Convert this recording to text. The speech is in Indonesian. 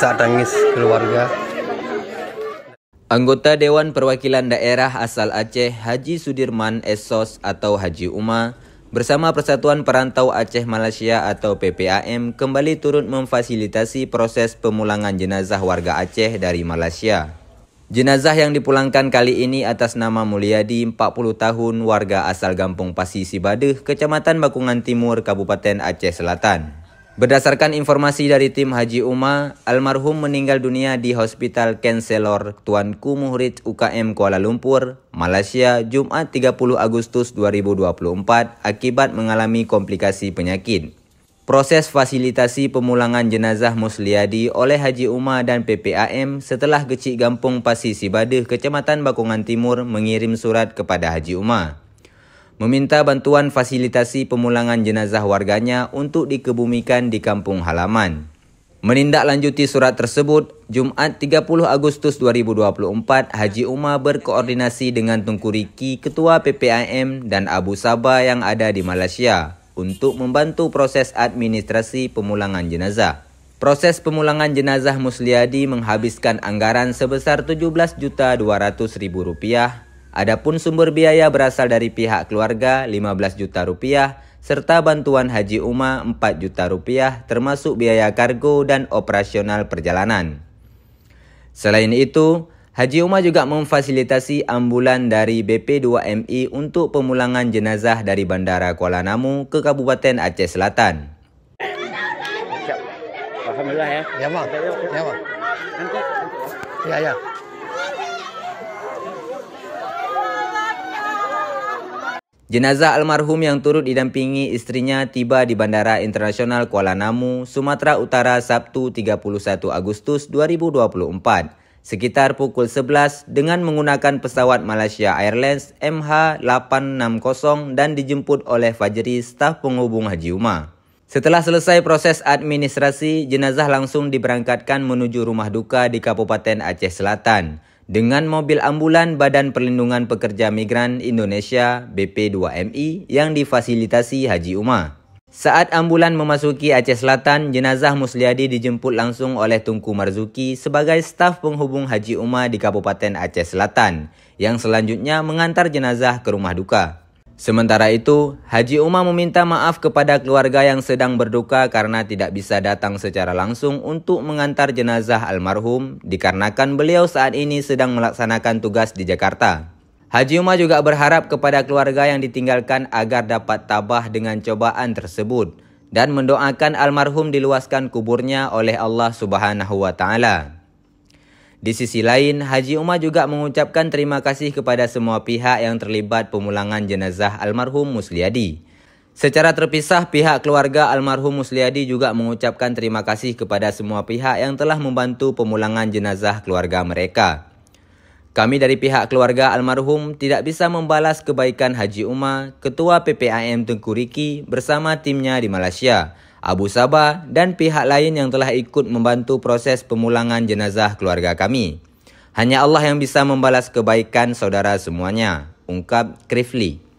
saat tangis keluarga. Anggota Dewan Perwakilan Daerah asal Aceh Haji Sudirman Esos atau Haji Uma bersama Persatuan Perantau Aceh Malaysia atau PPAM kembali turut memfasilitasi proses pemulangan jenazah warga Aceh dari Malaysia. Jenazah yang dipulangkan kali ini atas nama Mulyadi, 40 tahun, warga asal Kampung Pasi Sibadeh, Kecamatan Bakungan Timur, Kabupaten Aceh Selatan. Berdasarkan informasi dari tim Haji Uma, almarhum meninggal dunia di Hospital Kenselor Tuanku Murid UKM Kuala Lumpur, Malaysia, Jumat 30 Agustus 2024 akibat mengalami komplikasi penyakit. Proses fasilitasi pemulangan jenazah Musliadi oleh Haji Uma dan PPAM setelah Gecik Gampung Pasi Sibadeh, Kecamatan Bakungan Timur mengirim surat kepada Haji Uma meminta bantuan fasilitasi pemulangan jenazah warganya untuk dikebumikan di kampung halaman. Menindaklanjuti surat tersebut, Jumat 30 Agustus 2024, Haji Umar berkoordinasi dengan Tungku Riki, Ketua PPIM dan Abu Sabah yang ada di Malaysia untuk membantu proses administrasi pemulangan jenazah. Proses pemulangan jenazah Musliadi menghabiskan anggaran sebesar rp rupiah. Adapun sumber biaya berasal dari pihak keluarga 15 juta rupiah serta bantuan haji Uma 4 juta rupiah termasuk biaya kargo dan operasional perjalanan. Selain itu, Haji Uma juga memfasilitasi ambulan dari BP2MI untuk pemulangan jenazah dari Bandara Kuala Namu ke Kabupaten Aceh Selatan. Alhamdulillah ya. Ya, Bang. Ya, ya. ya, ya. Jenazah almarhum yang turut didampingi istrinya tiba di Bandara Internasional Kuala Namu, Sumatera Utara Sabtu 31 Agustus 2024 sekitar pukul 11 dengan menggunakan pesawat Malaysia Airlines MH860 dan dijemput oleh Fajri staf penghubung Haji Uma. Setelah selesai proses administrasi, jenazah langsung diberangkatkan menuju rumah duka di Kabupaten Aceh Selatan dengan mobil ambulan Badan Perlindungan Pekerja Migran Indonesia BP2MI yang difasilitasi Haji Umar. Saat ambulan memasuki Aceh Selatan, jenazah Musliadi dijemput langsung oleh Tungku Marzuki sebagai staf penghubung Haji Umar di Kabupaten Aceh Selatan yang selanjutnya mengantar jenazah ke rumah duka. Sementara itu, Haji Umar meminta maaf kepada keluarga yang sedang berduka karena tidak bisa datang secara langsung untuk mengantar jenazah almarhum dikarenakan beliau saat ini sedang melaksanakan tugas di Jakarta. Haji Umar juga berharap kepada keluarga yang ditinggalkan agar dapat tabah dengan cobaan tersebut dan mendoakan almarhum diluaskan kuburnya oleh Allah Subhanahu wa taala. Di sisi lain, Haji Umar juga mengucapkan terima kasih kepada semua pihak yang terlibat pemulangan jenazah almarhum Musliadi. Secara terpisah, pihak keluarga almarhum Musliadi juga mengucapkan terima kasih kepada semua pihak yang telah membantu pemulangan jenazah keluarga mereka. Kami dari pihak keluarga almarhum tidak bisa membalas kebaikan Haji Umar, Ketua PPIM Tengku Riki bersama timnya di Malaysia, Abu Sabah dan pihak lain yang telah ikut membantu proses pemulangan jenazah keluarga kami. Hanya Allah yang bisa membalas kebaikan saudara semuanya, ungkap Krifli.